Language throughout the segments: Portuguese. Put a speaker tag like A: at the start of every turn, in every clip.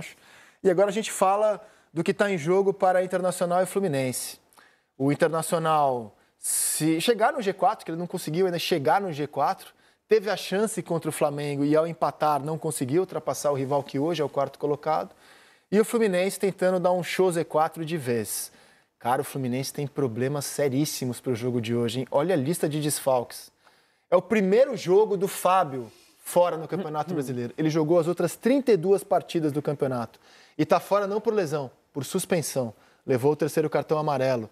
A: Acho. E agora a gente fala do que está em jogo para Internacional e Fluminense. O Internacional, se chegar no G4, que ele não conseguiu ainda chegar no G4, teve a chance contra o Flamengo e ao empatar não conseguiu ultrapassar o rival que hoje é o quarto colocado. E o Fluminense tentando dar um show Z4 de vez. Cara, o Fluminense tem problemas seríssimos para o jogo de hoje, hein? Olha a lista de desfalques. É o primeiro jogo do Fábio fora no Campeonato Brasileiro. Ele jogou as outras 32 partidas do campeonato. E está fora não por lesão, por suspensão. Levou o terceiro cartão amarelo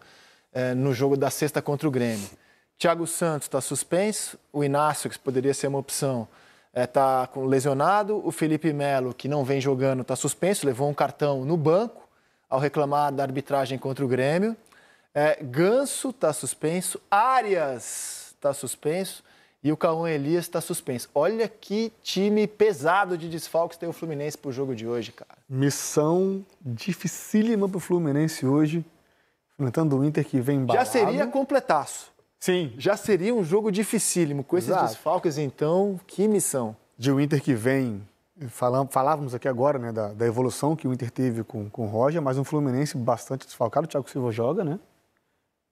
A: é, no jogo da sexta contra o Grêmio. Thiago Santos está suspenso. O Inácio, que poderia ser uma opção, está é, tá lesionado. O Felipe Melo, que não vem jogando, está suspenso. Levou um cartão no banco ao reclamar da arbitragem contra o Grêmio. É, Ganso está suspenso. Arias está suspenso e o Cauã Elias está suspenso. Olha que time pesado de desfalques tem o Fluminense para o jogo de hoje,
B: cara. Missão dificílima para o Fluminense hoje, enfrentando o Inter que vem embalado. Já seria
A: completaço. Sim. Já seria um jogo dificílimo. Com esses Exato.
B: desfalques, então, que missão. De o Inter que vem, falávamos aqui agora né, da, da evolução que o Inter teve com, com o Roger, mas um Fluminense bastante desfalcado. O Thiago Silva joga, né?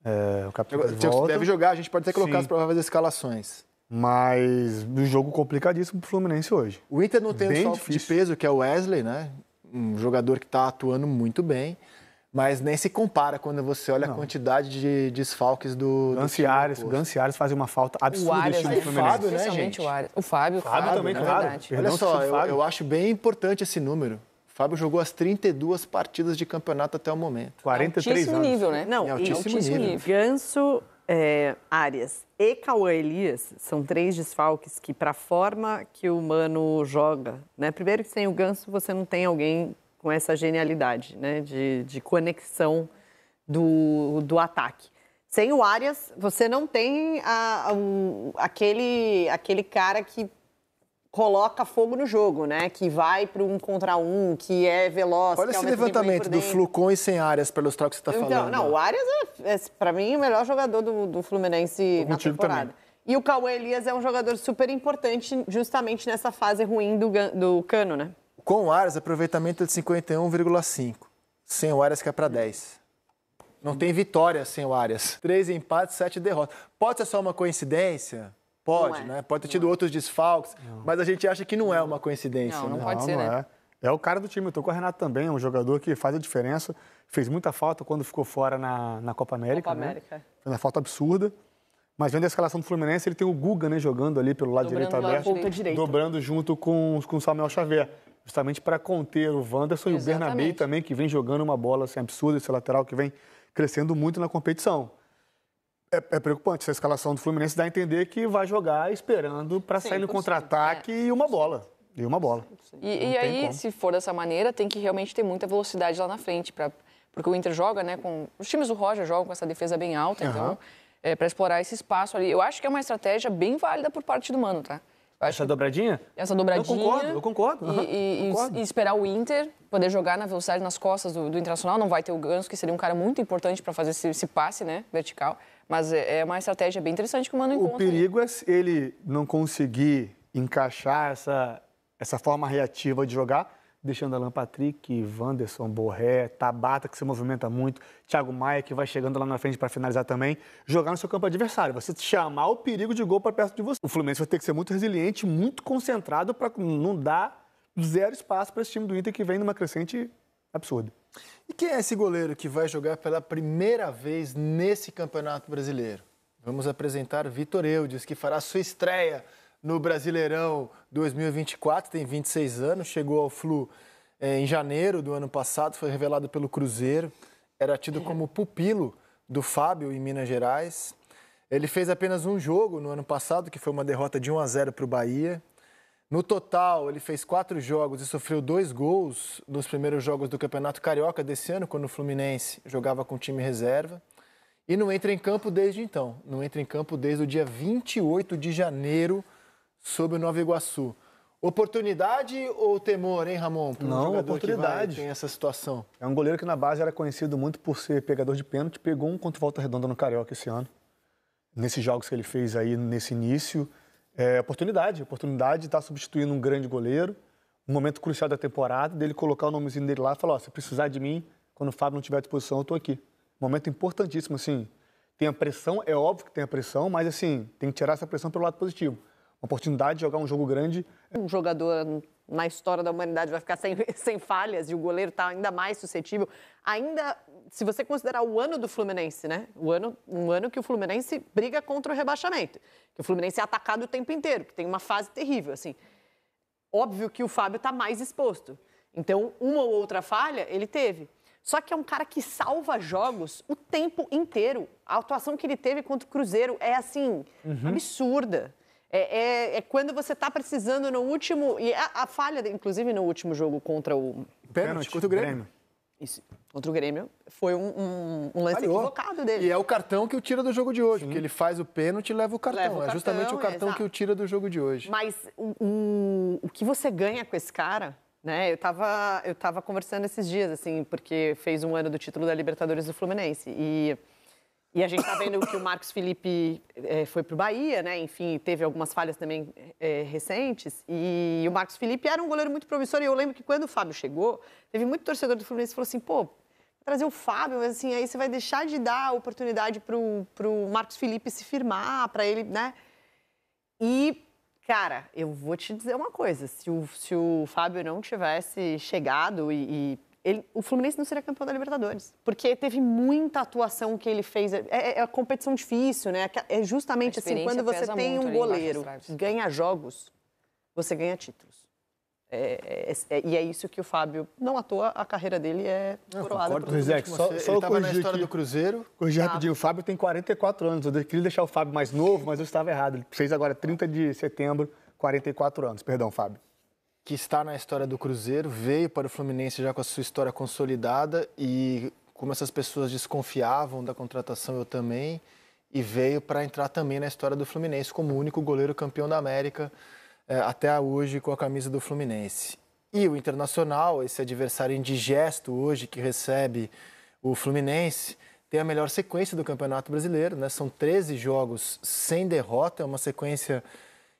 B: É, o capitão deve jogar,
A: a gente pode até colocar Sim. as prováveis escalações.
B: Mas o jogo complicadíssimo pro Fluminense hoje.
A: O Inter não tem bem um salto
B: de peso, que é o Wesley, né?
A: Um jogador que está atuando muito bem. Mas nem se compara quando você olha não. a
B: quantidade de desfalques do. Ganciares, Ganciares faz uma falta absurda nesse time do é Fluminense. Fábio, né, gente?
C: O, Ares. o Fábio, Fábio, Fábio também, claro.
B: Olha só, eu, eu acho bem importante esse número.
A: Fábio jogou as 32 partidas de campeonato até o momento. 43 altíssimo anos. nível, né? Não, em altíssimo, altíssimo nível.
D: nível. Ganso é, Arias e Cauã Elias são três desfalques que, para a forma que o Mano joga, né? primeiro que sem o Ganso você não tem alguém com essa genialidade né? de, de conexão do, do ataque. Sem o Arias, você não tem a, a, aquele, aquele cara que coloca fogo no jogo, né? Que vai para um contra um,
A: que é veloz. Olha é esse levantamento do Flucon e sem áreas para ilustrar o que você está então, falando. Não, o Arias
D: é, é para mim, o melhor jogador do, do Fluminense o na temporada. Também. E o Cauê Elias é um jogador super importante justamente nessa fase ruim do, do Cano, né?
A: Com o Arias, aproveitamento é de 51,5. Sem o Arias, que é para 10. Não tem vitória sem o Arias. Três empates, sete derrotas. Pode ser só uma coincidência? Pode, é. né? Pode ter tido é. outros desfalques, não. mas a gente acha que não é uma coincidência. Não, né? não pode ser, né?
B: É. é. o cara do time. Eu tô com o Renato também, é um jogador que faz a diferença. Fez muita falta quando ficou fora na, na Copa América. Copa né? América. Fez uma falta absurda. Mas vendo a escalação do Fluminense, ele tem o Guga, né, jogando ali pelo lado dobrando direito aberto, direito. dobrando junto com, com o Samuel Xavier, justamente para conter o Wanderson Exatamente. e o Bernabei também, que vem jogando uma bola assim, absurda, esse lateral que vem crescendo muito na competição. É, é, preocupante essa escalação do Fluminense dá a entender que vai jogar esperando para sair no contra-ataque é. e uma bola. E uma bola.
C: E, e aí, como. se for dessa maneira, tem que realmente ter muita velocidade lá na frente, pra, porque o Inter joga, né? Com, os times do Roger jogam com essa defesa bem alta, uhum. então, é, para explorar esse espaço ali. Eu acho que é uma estratégia bem válida por parte do Mano,
B: tá? Essa dobradinha? Essa dobradinha. Eu concordo, eu concordo. Uhum, e, e, concordo.
C: e, esperar o Inter poder jogar na velocidade nas costas do, do Internacional. Não vai ter o Ganso, que seria um cara muito importante para fazer esse, esse passe né, vertical. Mas é, é uma estratégia bem interessante que o Mano encontra. O
B: perigo é ele não conseguir encaixar essa, essa forma reativa de jogar, deixando Alan Patrick, Wanderson, Borré, Tabata, que se movimenta muito, Thiago Maia, que vai chegando lá na frente para finalizar também, jogar no seu campo adversário. Você chamar o perigo de gol para perto de você. O Fluminense vai ter que ser muito resiliente, muito concentrado para não dar zero espaço para esse time do Inter que vem numa crescente absurda. E quem é esse goleiro que vai jogar pela primeira vez
A: nesse Campeonato Brasileiro? Vamos apresentar Vitor Eudes, que fará sua estreia no Brasileirão 2024, tem 26 anos, chegou ao Flu eh, em janeiro do ano passado, foi revelado pelo Cruzeiro, era tido como pupilo do Fábio em Minas Gerais. Ele fez apenas um jogo no ano passado, que foi uma derrota de 1 a 0 para o Bahia. No total, ele fez quatro jogos e sofreu dois gols nos primeiros jogos do Campeonato Carioca desse ano, quando o Fluminense jogava com time reserva. E não entra em campo desde então. Não entra em campo desde o dia 28 de janeiro, sob o Nova Iguaçu. Oportunidade ou temor, hein, Ramon? Um não, oportunidade. Que
B: vai, tem essa situação. É um goleiro que na base era conhecido muito por ser pegador de pênalti, pegou um contra Volta Redonda no Carioca esse ano. Nesses jogos que ele fez aí nesse início é, oportunidade, oportunidade de estar tá substituindo um grande goleiro, um momento crucial da temporada, dele colocar o nomezinho dele lá e falar, oh, se precisar de mim, quando o Fábio não tiver à disposição, eu estou aqui. Momento importantíssimo, assim. Tem a pressão, é óbvio que tem a pressão, mas assim, tem que tirar essa pressão pelo lado positivo. Uma oportunidade de jogar um jogo grande.
D: É um jogador na história da humanidade vai ficar sem, sem falhas e o goleiro está ainda mais suscetível. Ainda, se você considerar o ano do Fluminense, né? O ano, um ano que o Fluminense briga contra o rebaixamento, que o Fluminense é atacado o tempo inteiro, que tem uma fase terrível, assim. Óbvio que o Fábio está mais exposto. Então, uma ou outra falha ele teve. Só que é um cara que salva jogos o tempo inteiro. A atuação que ele teve contra o Cruzeiro é assim, uhum. absurda. É, é, é, quando você está precisando no último. E a, a, falha, inclusive no último jogo contra o. Pênalti, contra o Grêmio. Grêmio. Isso, contra o Grêmio, foi um, um, um lance Falhou. equivocado dele.
A: E é o cartão que o tira do jogo de hoje, Sim. porque ele faz o pênalti e leva o cartão. Leva o cartão é justamente o cartão é, que o tira do jogo de hoje.
D: Mas um, o que você ganha com esse cara, né? Eu estava eu tava conversando esses dias, assim, porque fez um ano do título da Libertadores do Fluminense. E e a gente está vendo que o Marcos Felipe é, foi para o Bahia, né? Enfim, teve algumas falhas também é, recentes. E o Marcos Felipe era um goleiro muito promissor. E eu lembro que quando o Fábio chegou, teve muito torcedor do Fluminense que falou assim: pô, trazer o Fábio, mas assim, aí você vai deixar de dar a oportunidade para o Marcos Felipe se firmar, para ele, né? E, cara, eu vou te dizer uma coisa: se o, se o Fábio não tivesse chegado e, e ele, o Fluminense não seria campeão da Libertadores, porque teve muita atuação que ele fez. É, é, é competição difícil, né? É, é justamente assim, quando você tem um goleiro que ganha jogos, você ganha títulos. É, é, é, e é isso que o Fábio, não à toa, a carreira dele é coroada. Concordo,
B: por Zé, só, você, só ele estava na história do Cruzeiro. Corrigir rapidinho, o Fábio tem 44 anos. Eu queria deixar o Fábio mais novo, mas eu estava errado. Ele fez agora 30 de setembro, 44 anos. Perdão, Fábio que está na história do Cruzeiro, veio para o
A: Fluminense já com a sua história consolidada e como essas pessoas desconfiavam da contratação, eu também, e veio para entrar também na história do Fluminense como o único goleiro campeão da América é, até hoje com a camisa do Fluminense. E o Internacional, esse adversário indigesto hoje que recebe o Fluminense, tem a melhor sequência do Campeonato Brasileiro, né? São 13 jogos sem derrota, é uma sequência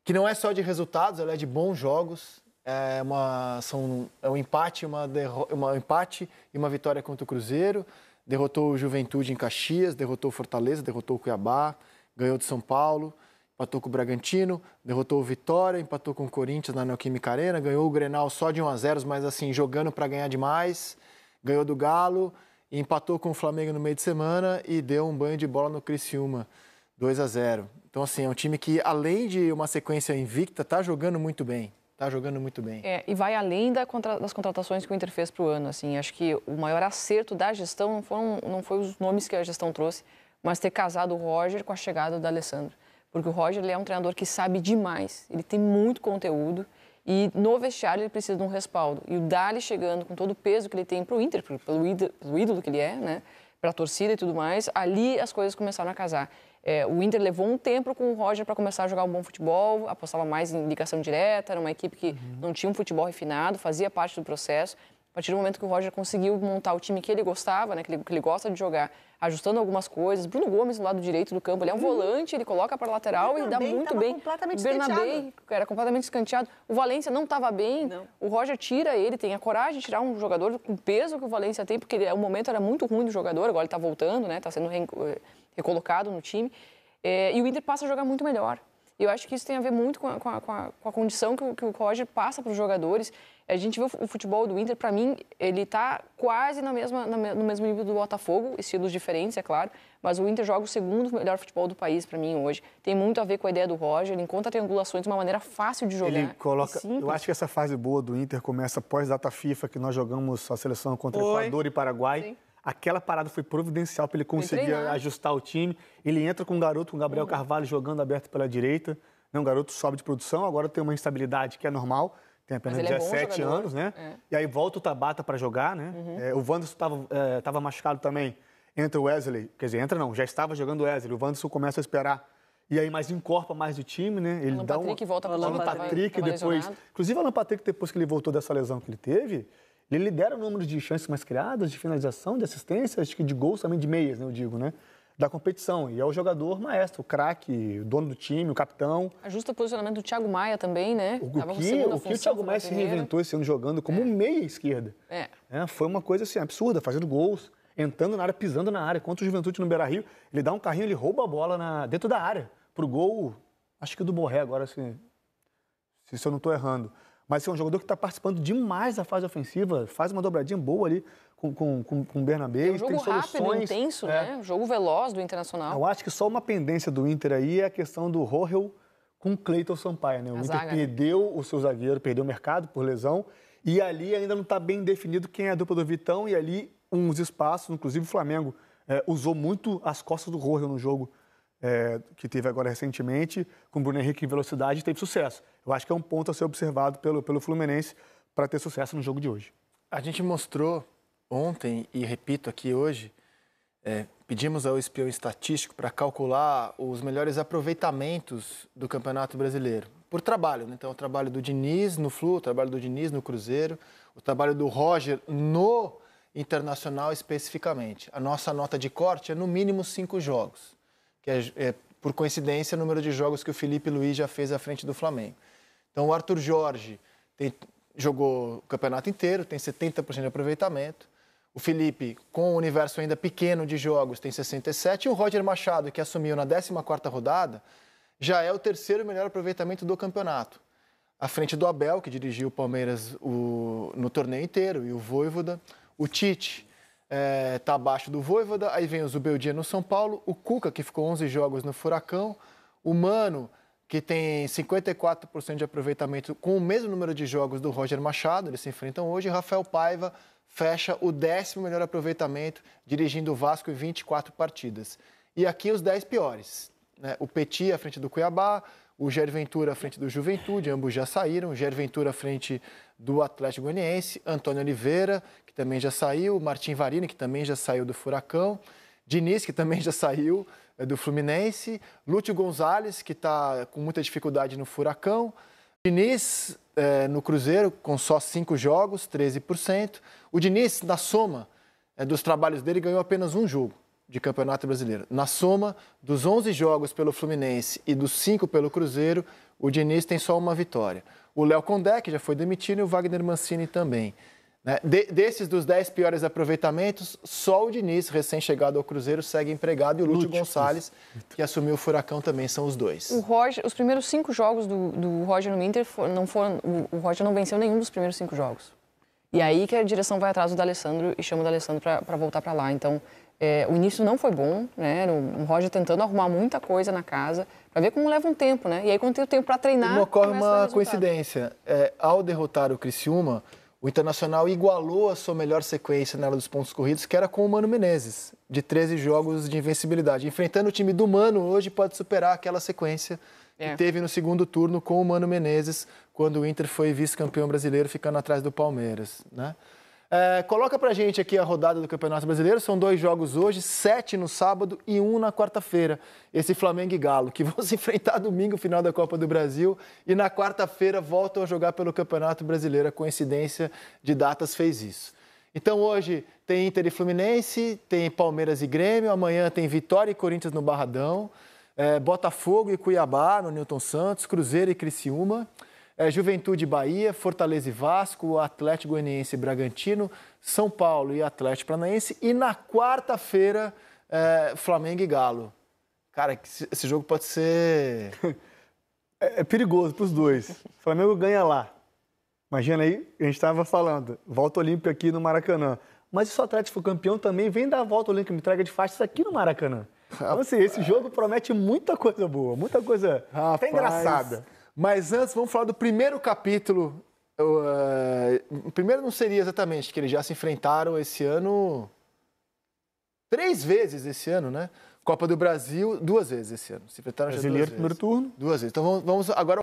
A: que não é só de resultados, ela é de bons jogos é, uma, são, é um empate, uma, uma empate e uma vitória contra o Cruzeiro. Derrotou o Juventude em Caxias, derrotou o Fortaleza, derrotou o Cuiabá, ganhou de São Paulo, empatou com o Bragantino, derrotou o Vitória, empatou com o Corinthians na Neoquímica Arena, ganhou o Grenal só de 1 a 0, mas assim, jogando para ganhar demais, ganhou do Galo, empatou com o Flamengo no meio de semana e deu um banho de bola no Criciúma, 2 a 0. Então assim, é um time que além de uma sequência invicta, tá jogando muito bem está jogando muito bem.
C: É, e vai além da contra, das contratações que o Inter fez para o ano. Assim, acho que o maior acerto da gestão não, foram, não foi os nomes que a gestão trouxe, mas ter casado o Roger com a chegada do Alessandro. Porque o Roger é um treinador que sabe demais, ele tem muito conteúdo e no vestiário ele precisa de um respaldo. E o Dali chegando com todo o peso que ele tem para o Inter, pelo ídolo, pelo ídolo que ele é, né? para a torcida e tudo mais, ali as coisas começaram a casar. É, o Inter levou um tempo com o Roger para começar a jogar um bom futebol, apostava mais em ligação direta, era uma equipe que uhum. não tinha um futebol refinado, fazia parte do processo. A partir do momento que o Roger conseguiu montar o time que ele gostava, né, que, ele, que ele gosta de jogar, ajustando algumas coisas. Bruno Gomes no lado direito do campo, ele é um uhum. volante, ele coloca para lateral e dá muito bem. Completamente Bernabé era completamente escanteado. O Valência não estava bem. Não. O Roger tira ele, tem a coragem de tirar um jogador com o peso que o Valência tem, porque o momento era muito ruim do jogador, agora ele está voltando, né? está sendo eh, recolocado no time. É, e o Inter passa a jogar muito melhor. eu acho que isso tem a ver muito com a, com a, com a, com a condição que o, que o Roger passa para os jogadores. A gente viu o futebol do Inter, para mim, ele está quase na mesma, na, no mesmo nível do Botafogo, estilos diferentes, é claro, mas o Inter joga o segundo melhor futebol do país para mim hoje. Tem muito a ver com a ideia do Roger, ele encontra triangulações de uma maneira fácil de jogar. Ele coloca, é eu acho que
B: essa fase boa do Inter começa pós-data FIFA, que nós jogamos a seleção contra Oi. Equador e Paraguai. Sim Aquela parada foi providencial para ele conseguir ajustar o time. Ele entra com um garoto, com o Gabriel uhum. Carvalho jogando aberto pela direita. O Um garoto sobe de produção, agora tem uma instabilidade que é normal. Tem apenas 17 é anos, né? né? É. E aí volta o Tabata para jogar, né? Uhum. É, o Wanderson estava é, machucado também. Entra o Wesley, quer dizer, entra não, já estava jogando o Wesley. O Wanderson começa a esperar e aí mais encorpa mais o time, né? Ele Alan dá Patrick um... volta para o Alan Patrick tá depois. Inclusive, o Alan Patrick, depois que ele voltou dessa lesão que ele teve, ele lidera o número de chances mais criadas, de finalização, de assistência, acho que de gols também, de meias, né, eu digo, né? Da competição. E é o jogador maestro, o craque, o dono do time, o capitão.
C: Ajusta o posicionamento do Thiago Maia também, né? O, Tava que, o, que o Thiago Maia se reinventou
B: esse ano jogando como é. meia esquerda. É. é. Foi uma coisa assim, absurda, fazendo gols, entrando na área, pisando na área. Contra o Juventude no Beira Rio, ele dá um carrinho, ele rouba a bola na, dentro da área, pro gol, acho que do Borré agora, assim, se eu não estou errando. Mas é um jogador que está participando demais da fase ofensiva, faz uma dobradinha boa ali com, com, com, com o Bernabé. É um jogo tem rápido, intenso, é. né? Um
C: jogo veloz do Internacional. Eu
B: acho que só uma pendência do Inter aí é a questão do Rohel com Cleiton Sampaio, né? O a Inter zaga, né? perdeu o seu zagueiro, perdeu o mercado por lesão. E ali ainda não está bem definido quem é a dupla do Vitão. E ali uns espaços, inclusive o Flamengo é, usou muito as costas do Rohel no jogo é, que teve agora recentemente, com o Bruno Henrique em velocidade, teve sucesso. Eu acho que é um ponto a ser observado pelo, pelo Fluminense para ter sucesso no jogo de hoje. A gente mostrou ontem, e repito aqui hoje, é, pedimos ao espião
A: estatístico para calcular os melhores aproveitamentos do Campeonato Brasileiro. Por trabalho, né? então o trabalho do Diniz no Flu, o trabalho do Diniz no Cruzeiro, o trabalho do Roger no Internacional especificamente. A nossa nota de corte é no mínimo cinco jogos que é, é, por coincidência, o número de jogos que o Felipe Luiz já fez à frente do Flamengo. Então, o Arthur Jorge tem, jogou o campeonato inteiro, tem 70% de aproveitamento. O Felipe, com o universo ainda pequeno de jogos, tem 67. E o Roger Machado, que assumiu na 14ª rodada, já é o terceiro melhor aproveitamento do campeonato. À frente do Abel, que dirigiu o Palmeiras o, no torneio inteiro, e o Voivoda. O Tite, é, tá abaixo do Voivoda, aí vem o Zubeldia no São Paulo, o Cuca, que ficou 11 jogos no Furacão, o Mano, que tem 54% de aproveitamento com o mesmo número de jogos do Roger Machado, eles se enfrentam hoje, e Rafael Paiva fecha o décimo melhor aproveitamento, dirigindo o Vasco em 24 partidas. E aqui os 10 piores. Né? O Petit à frente do Cuiabá, o Jair Ventura à frente do Juventude, ambos já saíram, Jair Ventura à frente do Atlético Goianiense, Antônio Oliveira, que também já saiu, Martim Varini, que também já saiu do Furacão, Diniz, que também já saiu é, do Fluminense, Lúcio Gonzalez, que está com muita dificuldade no Furacão, Diniz é, no Cruzeiro, com só cinco jogos, 13%. O Diniz, na soma é, dos trabalhos dele, ganhou apenas um jogo de Campeonato Brasileiro. Na soma dos 11 jogos pelo Fluminense e dos 5 pelo Cruzeiro, o Diniz tem só uma vitória. O Léo Condé, que já foi demitido, e o Wagner Mancini também. Né? De, desses dos 10 piores aproveitamentos, só o Diniz, recém-chegado ao Cruzeiro, segue empregado e o Lúcio Gonçalves, que assumiu o Furacão, também são os dois.
C: Roger, os primeiros cinco jogos do, do Roger no Inter for, não foram. O, o Roger não venceu nenhum dos primeiros cinco jogos. E aí que a direção vai atrás do D'Alessandro e chama o D'Alessandro para voltar para lá. Então, é, o início não foi bom, né? O, Roger tentando arrumar muita coisa na casa, para ver como leva um tempo, né? E aí, quando tem o tempo para treinar. Não ocorre uma
A: coincidência. É, ao derrotar o Criciúma, o Internacional igualou a sua melhor sequência na era dos pontos corridos, que era com o Mano Menezes, de 13 jogos de invencibilidade. Enfrentando o time do Mano hoje pode superar aquela sequência é. que teve no segundo turno com o Mano Menezes, quando o Inter foi vice-campeão brasileiro, ficando atrás do Palmeiras, né? É, coloca pra gente aqui a rodada do Campeonato Brasileiro. São dois jogos hoje, sete no sábado e um na quarta-feira. Esse Flamengo e Galo, que vão se enfrentar domingo, final da Copa do Brasil, e na quarta-feira voltam a jogar pelo Campeonato Brasileiro. A coincidência de datas fez isso. Então hoje tem Inter e Fluminense, tem Palmeiras e Grêmio, amanhã tem Vitória e Corinthians no Barradão, é, Botafogo e Cuiabá no Newton Santos, Cruzeiro e Criciúma é, Juventude Bahia, Fortaleza e Vasco, Atlético Goianiense e Bragantino, São Paulo e Atlético Paranaense. E na quarta-feira, é, Flamengo e
B: Galo. Cara, esse jogo pode ser. é, é perigoso para os dois. O Flamengo ganha lá. Imagina aí, a gente estava falando, volta olímpica aqui no Maracanã. Mas se o Atlético for campeão também, vem dar a volta olímpica, me traga de faixas aqui no Maracanã. Então, assim, esse jogo promete muita coisa boa, muita coisa Rapaz. até engraçada. Mas
A: antes, vamos falar do primeiro capítulo. Uh, primeiro não seria exatamente, que eles já se enfrentaram esse ano três vezes esse ano, né? Copa
B: do Brasil, duas vezes esse ano. Se enfrentaram Brasileiro, já duas vezes. primeiro turno. Duas vezes. Então vamos, vamos agora